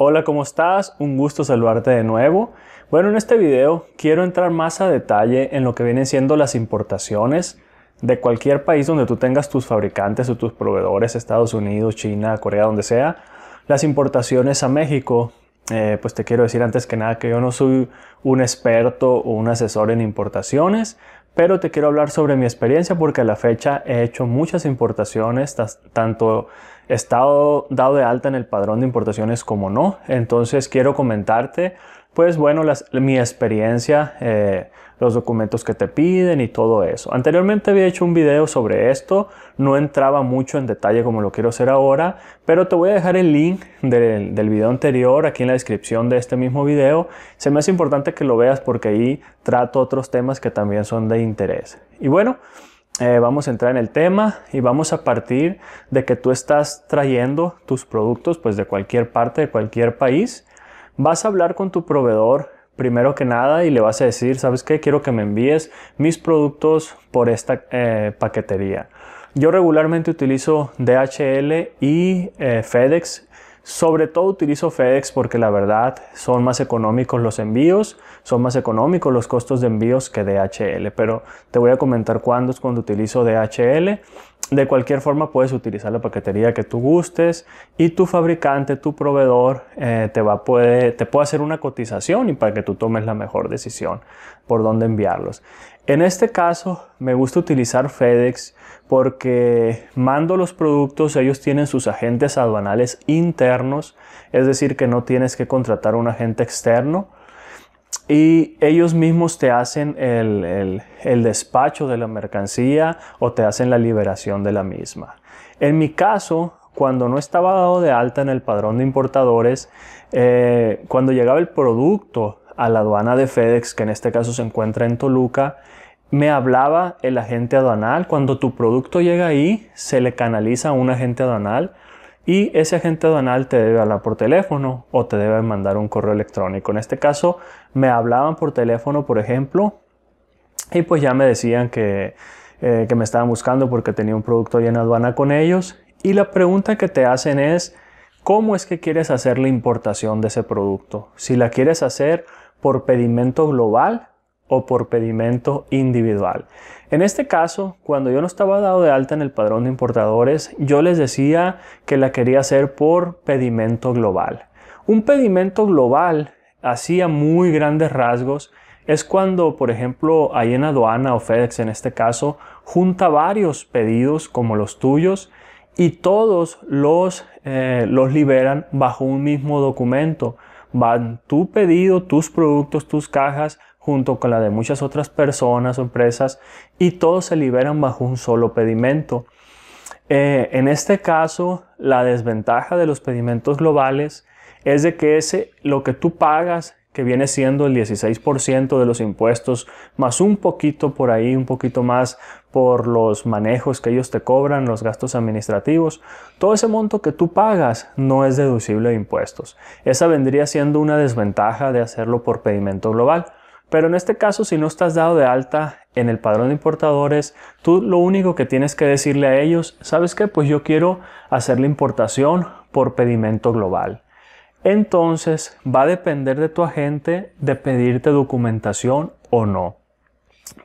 Hola, ¿cómo estás? Un gusto saludarte de nuevo. Bueno, en este video quiero entrar más a detalle en lo que vienen siendo las importaciones de cualquier país donde tú tengas tus fabricantes o tus proveedores, Estados Unidos, China, Corea, donde sea, las importaciones a México. Eh, pues te quiero decir antes que nada que yo no soy un experto o un asesor en importaciones, pero te quiero hablar sobre mi experiencia porque a la fecha he hecho muchas importaciones, tanto estado dado de alta en el padrón de importaciones como no. Entonces quiero comentarte, pues bueno, mi experiencia, eh, los documentos que te piden y todo eso. Anteriormente había hecho un video sobre esto, no entraba mucho en detalle como lo quiero hacer ahora, pero te voy a dejar el link del, del video anterior aquí en la descripción de este mismo video. Se me hace importante que lo veas porque ahí trato otros temas que también son de interés. Y bueno, eh, vamos a entrar en el tema y vamos a partir de que tú estás trayendo tus productos pues de cualquier parte, de cualquier país. Vas a hablar con tu proveedor primero que nada y le vas a decir, ¿sabes qué? Quiero que me envíes mis productos por esta eh, paquetería. Yo regularmente utilizo DHL y eh, FedEx sobre todo utilizo FedEx porque la verdad son más económicos los envíos, son más económicos los costos de envíos que DHL, pero te voy a comentar cuándo es cuando utilizo DHL de cualquier forma puedes utilizar la paquetería que tú gustes y tu fabricante, tu proveedor eh, te, va, puede, te puede hacer una cotización y para que tú tomes la mejor decisión por dónde enviarlos. En este caso me gusta utilizar FedEx porque mando los productos, ellos tienen sus agentes aduanales internos, es decir que no tienes que contratar un agente externo y ellos mismos te hacen el, despacho de la mercancía o te hacen la liberación de la misma. En mi caso, cuando no estaba dado de alta en el padrón de importadores, eh, cuando llegaba el producto a la aduana de FedEx, que en este caso se encuentra en Toluca, me hablaba el agente aduanal. Cuando tu producto llega ahí, se le canaliza a un agente aduanal y ese agente aduanal te debe hablar por teléfono o te debe mandar un correo electrónico. En este caso me hablaban por teléfono, por ejemplo, y pues ya me decían que, eh, me estaban buscando porque tenía un producto lleno en aduana con ellos y la pregunta que te hacen es ¿cómo es que quieres hacer la importación de ese producto? Si la quieres hacer por pedimento global, o por pedimento individual. En este caso, cuando yo no estaba dado de alta en el padrón de importadores, yo les decía que la quería hacer por pedimento global. Un pedimento global, hacía muy grandes rasgos, es cuando, por ejemplo, ahí en aduana o FedEx en este caso, junta varios pedidos como los tuyos y todos los, eh, los liberan bajo un mismo documento. Van tu pedido, tus productos, tus cajas junto con la de muchas otras personas o empresas y todos se liberan bajo un solo pedimento. Eh, en este caso, la desventaja de los pedimentos globales es de que ese, lo que tú pagas, que viene siendo el 16% de los impuestos, más un poquito por ahí, un poquito más por los manejos que ellos te cobran, los gastos administrativos, todo ese monto que tú pagas no es deducible de impuestos. Esa vendría siendo una desventaja de hacerlo por pedimento global. Pero en este caso, si no estás dado de alta en el padrón de importadores, tú lo único que tienes que decirle a ellos, ¿sabes qué? Pues yo quiero hacer la importación por pedimento global. Entonces va a depender de tu agente de pedirte documentación o no.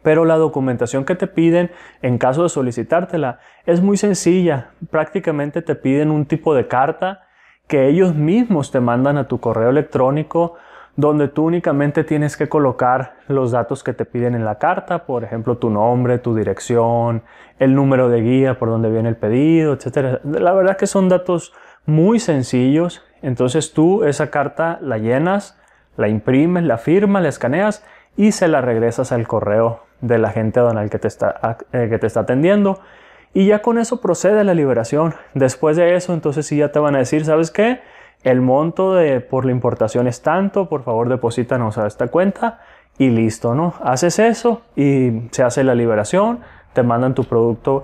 Pero la documentación que te piden en caso de solicitártela es muy sencilla. Prácticamente te piden un tipo de carta que ellos mismos te mandan a tu correo electrónico donde tú únicamente tienes que colocar los datos que te piden en la carta, por ejemplo, tu nombre, tu dirección, el número de guía por donde viene el pedido, etc. La verdad que son datos muy sencillos, entonces tú esa carta la llenas, la imprimes, la firmas, la escaneas y se la regresas al correo de la gente donal que te está, eh, que te está atendiendo. Y ya con eso procede la liberación. Después de eso, entonces sí ya te van a decir, ¿sabes qué? el monto de, por la importación es tanto, por favor deposítanos a esta cuenta y listo, ¿no? Haces eso y se hace la liberación, te mandan tu producto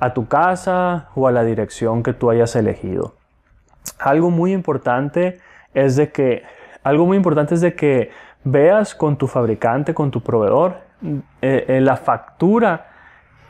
a tu casa o a la dirección que tú hayas elegido. Algo muy importante es de que algo muy importante es de que veas con tu fabricante, con tu proveedor, eh, eh, la factura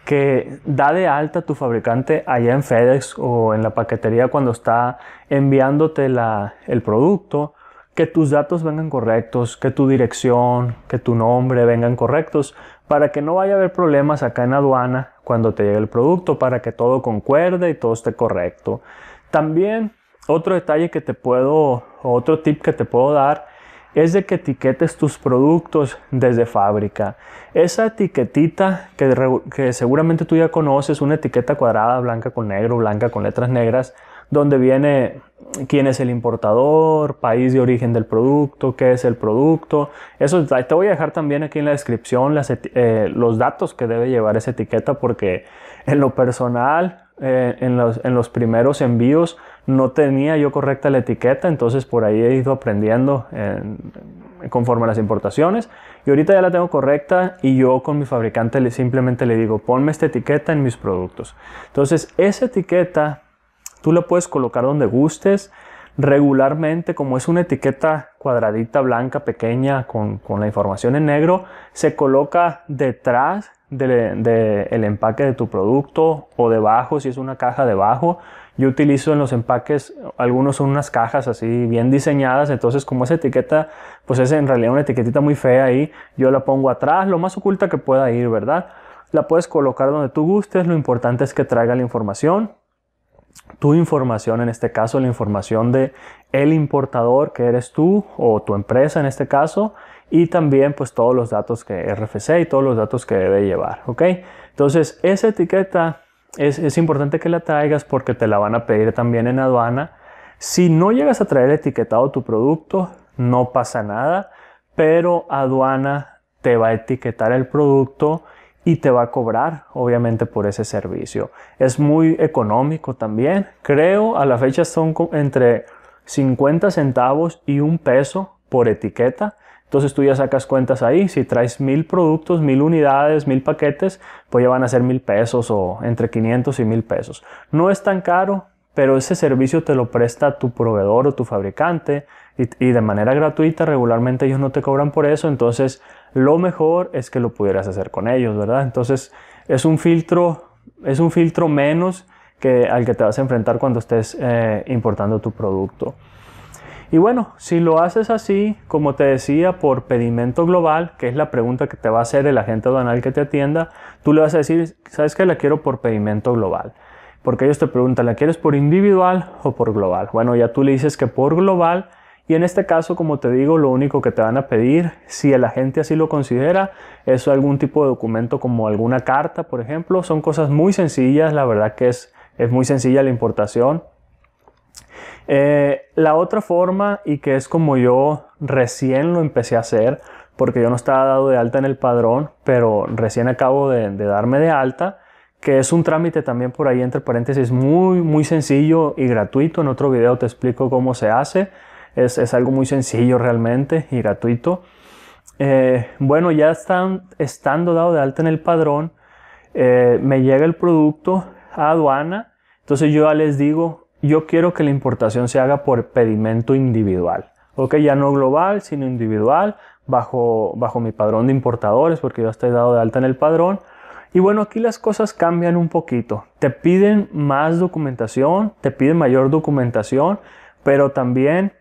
que da de alta tu fabricante allá en FedEx o en la paquetería cuando está enviándote el producto, que tus datos vengan correctos, que tu dirección, que tu nombre vengan correctos, para que no vaya a haber problemas acá en aduana cuando te llegue el producto, para que todo concuerde y todo esté correcto. También otro detalle que te puedo, otro tip que te puedo dar es de que etiquetes tus productos desde fábrica. Esa etiquetita que, que, seguramente tú ya conoces, una etiqueta cuadrada, blanca con negro, blanca con letras negras, donde viene quién es el importador, país de origen del producto, qué es el producto. Eso te voy a dejar también aquí en la descripción eh, los datos que debe llevar esa etiqueta porque en lo personal, eh, en los primeros envíos, no tenía yo correcta la etiqueta, entonces por ahí he ido aprendiendo conforme a las importaciones. Y ahorita ya la tengo correcta y yo con mi fabricante le, simplemente le digo, ponme esta etiqueta en mis productos. Entonces esa etiqueta tú la puedes colocar donde gustes. Regularmente, como es una etiqueta cuadradita, blanca, pequeña, con, la información en negro, se coloca detrás del de, empaque de tu producto o debajo, si es una caja debajo yo utilizo en los empaques, algunos son unas cajas así bien diseñadas, entonces como esa etiqueta, pues es en realidad una etiquetita muy fea ahí, yo la pongo atrás, lo más oculta que pueda ir, ¿verdad? La puedes colocar donde tú gustes, lo importante es que traiga la información, tu información, en este caso la información de el importador que eres tú o tu empresa en este caso y también pues todos los datos que RFC y todos los datos que debe llevar, ¿ok? Entonces esa etiqueta es, importante que la traigas porque te la van a pedir también en aduana. Si no llegas a traer etiquetado tu producto, no pasa nada, pero aduana te va a etiquetar el producto y te va a cobrar obviamente por ese servicio. Es muy económico también. Creo a la fecha son entre 50 centavos y un peso por etiqueta. Entonces tú ya sacas cuentas ahí. Si traes mil productos, mil unidades, mil paquetes, pues ya van a ser mil pesos o entre 500 y mil pesos. No es tan caro, pero ese servicio te lo presta tu proveedor o tu fabricante y, de manera gratuita regularmente ellos no te cobran por eso, entonces lo mejor es que lo pudieras hacer con ellos, ¿verdad? Entonces es un filtro, es un filtro menos que al que te vas a enfrentar cuando estés eh, importando tu producto. Y bueno, si lo haces así, como te decía, por pedimento global, que es la pregunta que te va a hacer el agente aduanal que te atienda, tú le vas a decir, ¿sabes qué? La quiero por pedimento global. Porque ellos te preguntan, ¿la quieres por individual o por global? Bueno, ya tú le dices que por global. Y en este caso, como te digo, lo único que te van a pedir, si el agente así lo considera, es algún tipo de documento como alguna carta, por ejemplo. Son cosas muy sencillas, la verdad que es, es muy sencilla la importación eh, la otra forma, y que es como yo recién lo empecé a hacer, porque yo no estaba dado de alta en el padrón, pero recién acabo de, darme de alta, que es un trámite también por ahí entre paréntesis muy, muy sencillo y gratuito. En otro video te explico cómo se hace. Es, algo muy sencillo realmente y gratuito. Eh, bueno, ya están, estando dado de alta en el padrón, eh, me llega el producto a aduana. Entonces yo ya les digo, yo quiero que la importación se haga por pedimento individual. Ok, ya no global, sino individual, bajo, bajo mi padrón de importadores, porque yo estoy dado de alta en el padrón. Y bueno, aquí las cosas cambian un poquito. Te piden más documentación, te piden mayor documentación, pero también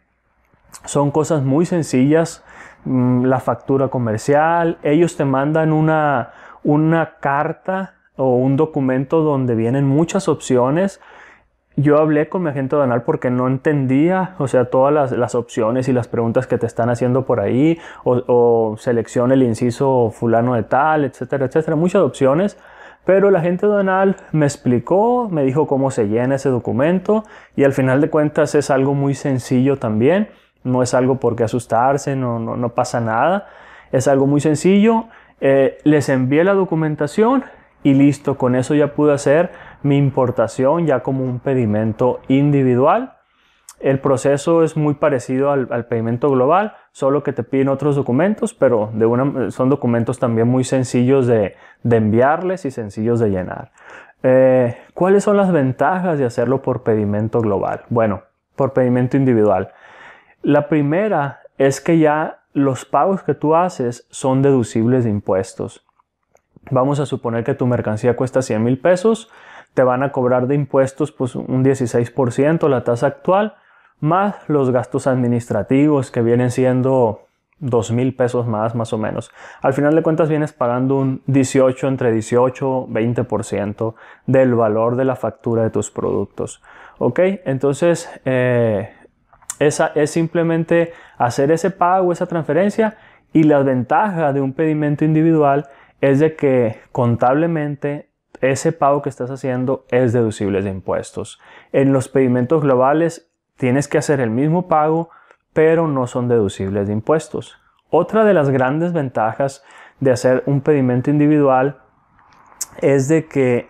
son cosas muy sencillas. Mm, la factura comercial, ellos te mandan una, una carta o un documento donde vienen muchas opciones yo hablé con mi agente aduanal porque no entendía, o sea, todas las, opciones y las preguntas que te están haciendo por ahí, o, o selecciona el inciso fulano de tal, etcétera, etcétera, muchas opciones. Pero la agente aduanal me explicó, me dijo cómo se llena ese documento y al final de cuentas es algo muy sencillo también, no es algo por qué asustarse, no, no, pasa nada, es algo muy sencillo. Eh, les envié la documentación y listo, con eso ya pude hacer mi importación ya como un pedimento individual. El proceso es muy parecido al, pedimento global, solo que te piden otros documentos, pero son documentos también muy sencillos de, enviarles y sencillos de llenar. Eh, ¿Cuáles son las ventajas de hacerlo por pedimento global? Bueno, por pedimento individual. La primera es que ya los pagos que tú haces son deducibles de impuestos. Vamos a suponer que tu mercancía cuesta 100 mil pesos te van a cobrar de impuestos pues un 16%, la tasa actual, más los gastos administrativos que vienen siendo 2 mil pesos más, más o menos. Al final de cuentas vienes pagando un 18 entre 18, 20% del valor de la factura de tus productos. ¿Ok? Entonces, eh, esa es simplemente hacer ese pago, esa transferencia y la ventaja de un pedimento individual es de que contablemente ese pago que estás haciendo es deducible de impuestos. En los pedimentos globales tienes que hacer el mismo pago, pero no son deducibles de impuestos. Otra de las grandes ventajas de hacer un pedimento individual es de que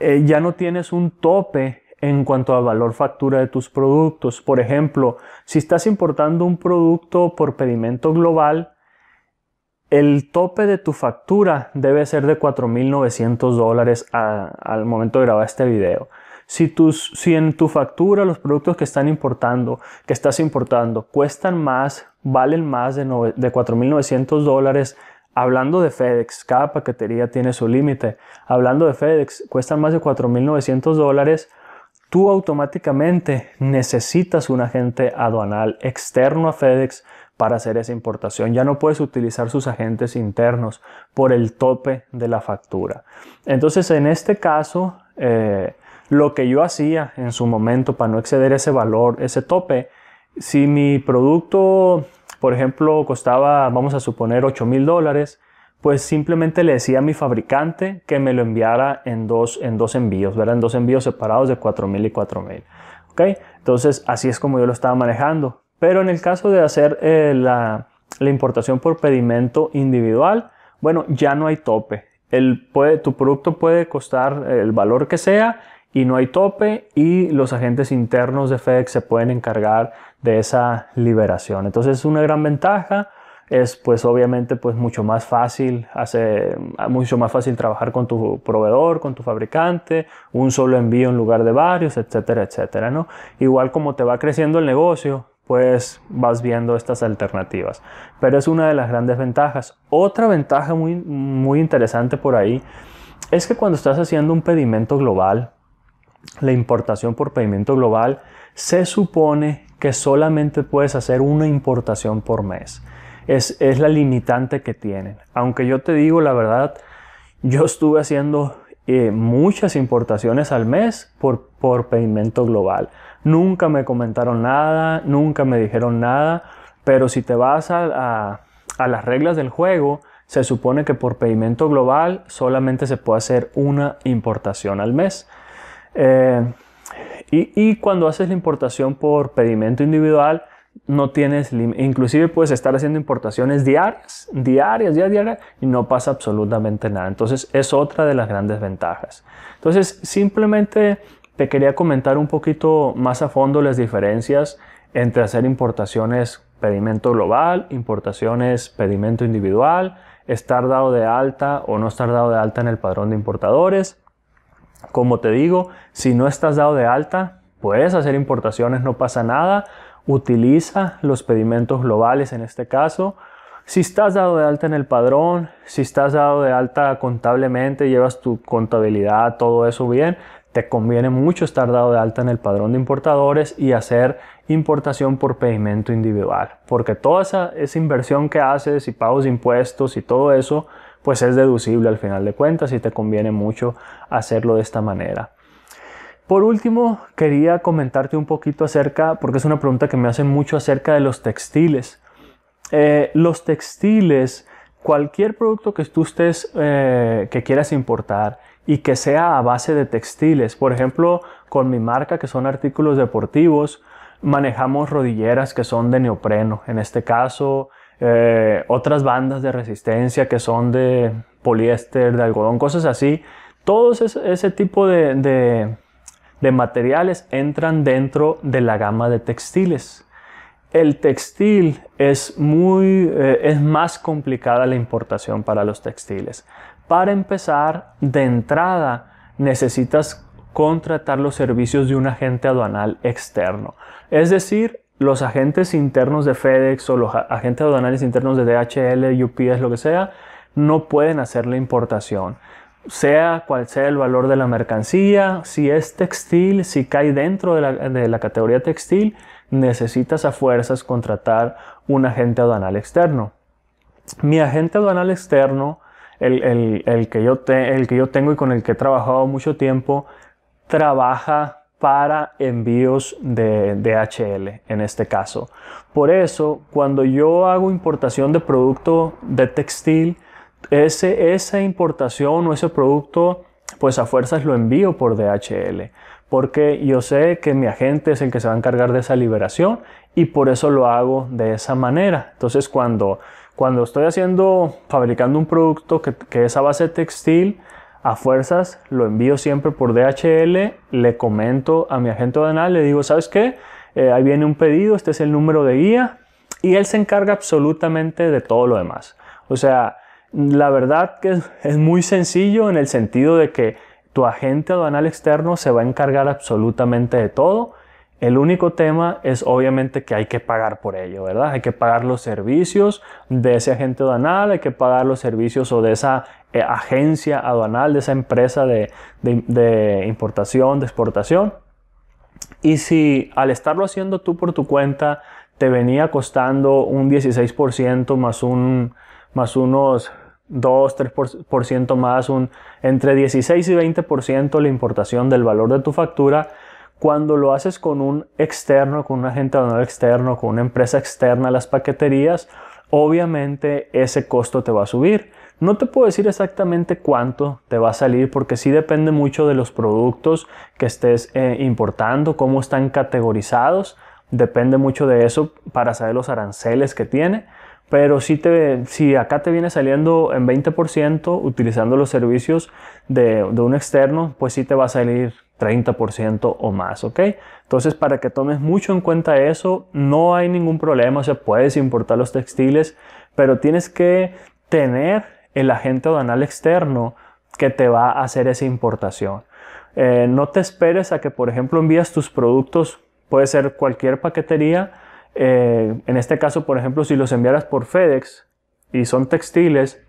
eh, ya no tienes un tope en cuanto a valor factura de tus productos. Por ejemplo, si estás importando un producto por pedimento global, el tope de tu factura debe ser de 4.900 dólares al momento de grabar este video. Si, si en tu factura los productos que están importando, que estás importando, cuestan más, valen más de, de 4.900 dólares, hablando de FedEx, cada paquetería tiene su límite. Hablando de FedEx, cuestan más de 4.900 dólares, tú automáticamente necesitas un agente aduanal externo a FedEx para hacer esa importación. Ya no puedes utilizar sus agentes internos por el tope de la factura. Entonces, en este caso, eh, lo que yo hacía en su momento para no exceder ese valor, ese tope, si mi producto, por ejemplo, costaba, vamos a suponer, 8 mil dólares, pues simplemente le decía a mi fabricante que me lo enviara en dos, en dos envíos, ¿verdad? En dos envíos separados de 4 mil y 4 mil. ¿Ok? Entonces, así es como yo lo estaba manejando pero en el caso de hacer eh, la, importación por pedimento individual, bueno, ya no hay tope. El tu producto puede costar el valor que sea y no hay tope y los agentes internos de FedEx se pueden encargar de esa liberación. Entonces es una gran ventaja, es pues obviamente pues mucho más fácil, hace mucho más fácil trabajar con tu proveedor, con tu fabricante, un solo envío en lugar de varios, etcétera, etcétera, ¿no? Igual como te va creciendo el negocio, pues vas viendo estas alternativas. Pero es una de las grandes ventajas. Otra ventaja muy, interesante por ahí es que cuando estás haciendo un pedimento global, la importación por pedimento global, se supone que solamente puedes hacer una importación por mes. Es, la limitante que tienen. Aunque yo te digo la verdad, yo estuve haciendo eh, muchas importaciones al mes por pedimento global. Nunca me comentaron nada, nunca me dijeron nada, pero si te vas a, las reglas del juego, se supone que por pedimento global solamente se puede hacer una importación al mes. Eh, y, cuando haces la importación por pedimento individual, no tienes inclusive puedes estar haciendo importaciones diarias, diarias, diarias, diarias, y no pasa absolutamente nada. Entonces es otra de las grandes ventajas. Entonces simplemente te quería comentar un poquito más a fondo las diferencias entre hacer importaciones pedimento global, importaciones pedimento individual, estar dado de alta o no estar dado de alta en el padrón de importadores. Como te digo, si no estás dado de alta, puedes hacer importaciones, no pasa nada. Utiliza los pedimentos globales en este caso. Si estás dado de alta en el padrón, si estás dado de alta contablemente, llevas tu contabilidad, todo eso bien, te conviene mucho estar dado de alta en el padrón de importadores y hacer importación por pedimento individual, porque toda esa, inversión que haces y pagos de impuestos y todo eso, pues es deducible al final de cuentas y te conviene mucho hacerlo de esta manera. Por último, quería comentarte un poquito acerca, porque es una pregunta que me hacen mucho acerca de los textiles. Eh, los textiles, cualquier producto que tú estés, eh, que quieras importar, y que sea a base de textiles. Por ejemplo, con mi marca, que son artículos deportivos, manejamos rodilleras que son de neopreno. En este caso, eh, otras bandas de resistencia que son de poliéster, de algodón, cosas así. Todos ese, tipo de, materiales entran dentro de la gama de textiles. El textil es muy, eh, es más complicada la importación para los textiles. Para empezar, de entrada, necesitas contratar los servicios de un agente aduanal externo. Es decir, los agentes internos de FedEx o los agentes aduanales internos de DHL, UPS, lo que sea, no pueden hacer la importación. Sea cual sea el valor de la mercancía, si es textil, si cae dentro de la, categoría textil, necesitas a fuerzas contratar un agente aduanal externo. Mi agente aduanal externo el, que yo el que yo tengo y con el que he trabajado mucho tiempo, trabaja para envíos de DHL en este caso. Por eso, cuando yo hago importación de producto de textil, ese, esa importación o ese producto, pues a fuerzas lo envío por DHL, porque yo sé que mi agente es el que se va a encargar de esa liberación y por eso lo hago de esa manera. Entonces, cuando cuando estoy haciendo, fabricando un producto que, es a base textil, a fuerzas lo envío siempre por DHL, le comento a mi agente aduanal, le digo, ¿sabes qué? Eh, ahí viene un pedido, este es el número de guía y él se encarga absolutamente de todo lo demás. O sea, la verdad que es muy sencillo en el sentido de que tu agente aduanal externo se va a encargar absolutamente de todo el único tema es obviamente que hay que pagar por ello, ¿verdad? Hay que pagar los servicios de ese agente aduanal, hay que pagar los servicios o de esa eh, agencia aduanal, de esa empresa de, importación, de exportación. Y si al estarlo haciendo tú por tu cuenta te venía costando un 16% más un más unos 2, 3% más, un, entre 16 y 20% la importación del valor de tu factura, cuando lo haces con un externo, con un agente aduanero externo, con una empresa externa a las paqueterías, obviamente ese costo te va a subir. No te puedo decir exactamente cuánto te va a salir porque sí depende mucho de los productos que estés eh, importando, cómo están categorizados, depende mucho de eso para saber los aranceles que tiene. Pero si, te, si acá te viene saliendo en 20% utilizando los servicios de, de un externo, pues sí te va a salir 30% o más, ¿ok? Entonces, para que tomes mucho en cuenta eso, no hay ningún problema, se sea, puedes importar los textiles, pero tienes que tener el agente aduanal externo que te va a hacer esa importación. Eh, no te esperes a que, por ejemplo, envías tus productos, puede ser cualquier paquetería, eh, en este caso, por ejemplo, si los enviaras por FedEx y son textiles,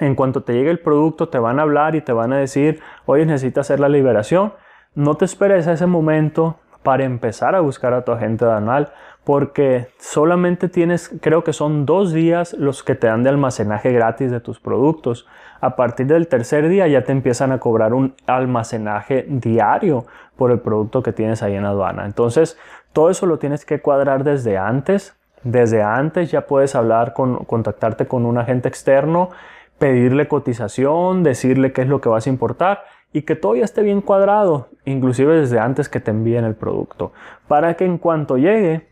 en cuanto te llegue el producto, te van a hablar y te van a decir, oye, necesitas hacer la liberación. No te esperes a ese momento para empezar a buscar a tu agente aduanal, porque solamente tienes, creo que son dos días los que te dan de almacenaje gratis de tus productos. A partir del tercer día ya te empiezan a cobrar un almacenaje diario por el producto que tienes ahí en aduana. Entonces, todo eso lo tienes que cuadrar desde antes. Desde antes ya puedes hablar con, contactarte con un agente externo pedirle cotización, decirle qué es lo que vas a importar y que todo ya esté bien cuadrado, inclusive desde antes que te envíen el producto, para que en cuanto llegue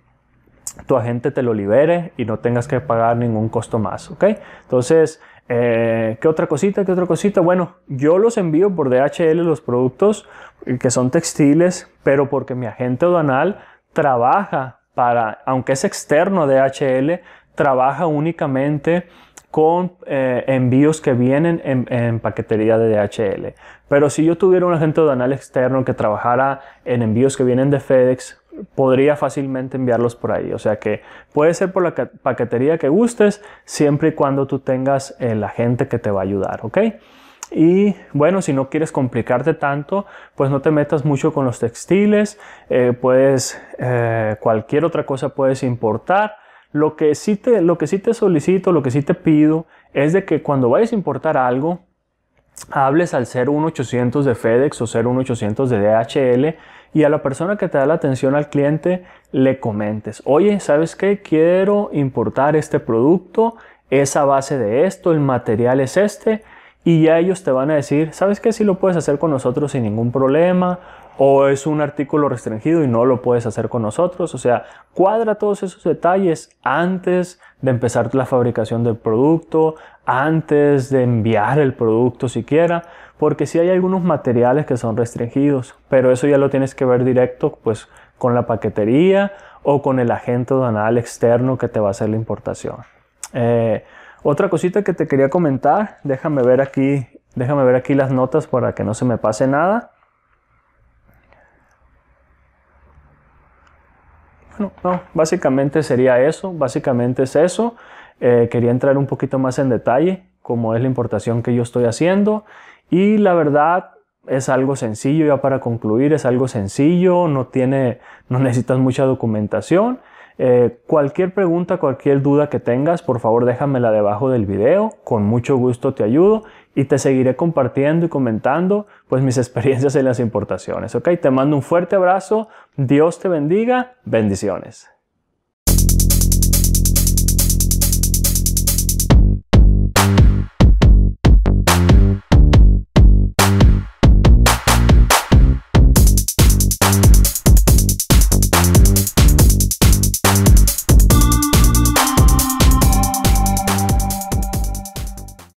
tu agente te lo libere y no tengas que pagar ningún costo más, ¿ok? Entonces, eh, ¿qué otra cosita? ¿Qué otra cosita? Bueno, yo los envío por DHL los productos eh, que son textiles, pero porque mi agente aduanal trabaja para, aunque es externo de DHL, trabaja únicamente con eh, envíos que vienen en, paquetería de DHL. Pero si yo tuviera un agente aduanal externo que trabajara en envíos que vienen de FedEx, podría fácilmente enviarlos por ahí. O sea que puede ser por la paquetería que gustes, siempre y cuando tú tengas el agente que te va a ayudar, ¿ok? Y bueno, si no quieres complicarte tanto, pues no te metas mucho con los textiles, eh, puedes, eh, cualquier otra cosa puedes importar lo que, sí te, lo que sí te solicito, lo que sí te pido, es de que cuando vayas a importar algo, hables al 01800 de FedEx o 01800 de DHL y a la persona que te da la atención al cliente le comentes, oye, ¿sabes qué? Quiero importar este producto, esa base de esto, el material es este. Y ya ellos te van a decir, ¿sabes qué? Si lo puedes hacer con nosotros sin ningún problema, o es un artículo restringido y no lo puedes hacer con nosotros. O sea, cuadra todos esos detalles antes de empezar la fabricación del producto, antes de enviar el producto siquiera, porque si sí hay algunos materiales que son restringidos, pero eso ya lo tienes que ver directo pues con la paquetería o con el agente aduanal externo que te va a hacer la importación. Eh, otra cosita que te quería comentar, déjame ver aquí, déjame ver aquí las notas para que no se me pase nada. no, básicamente sería eso, básicamente es eso. Eh, quería entrar un poquito más en detalle, como es la importación que yo estoy haciendo. Y la verdad, es algo sencillo, ya para concluir, es algo sencillo, no tiene, no necesitas mucha documentación. Eh, cualquier pregunta, cualquier duda que tengas, por favor déjamela debajo del video, con mucho gusto te ayudo y te seguiré compartiendo y comentando pues mis experiencias en las importaciones. ¿Ok? Te mando un fuerte abrazo, Dios te bendiga, bendiciones.